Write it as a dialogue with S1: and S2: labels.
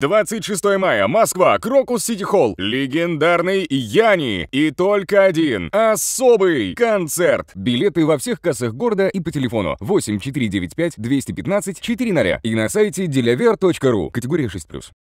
S1: 26 мая. Москва. Крокус Сити Холл. Легендарный Яни. И только один. Особый концерт. Билеты во всех кассах города и по телефону 8495 215 400 и на сайте delaver.ru. Категория 6+.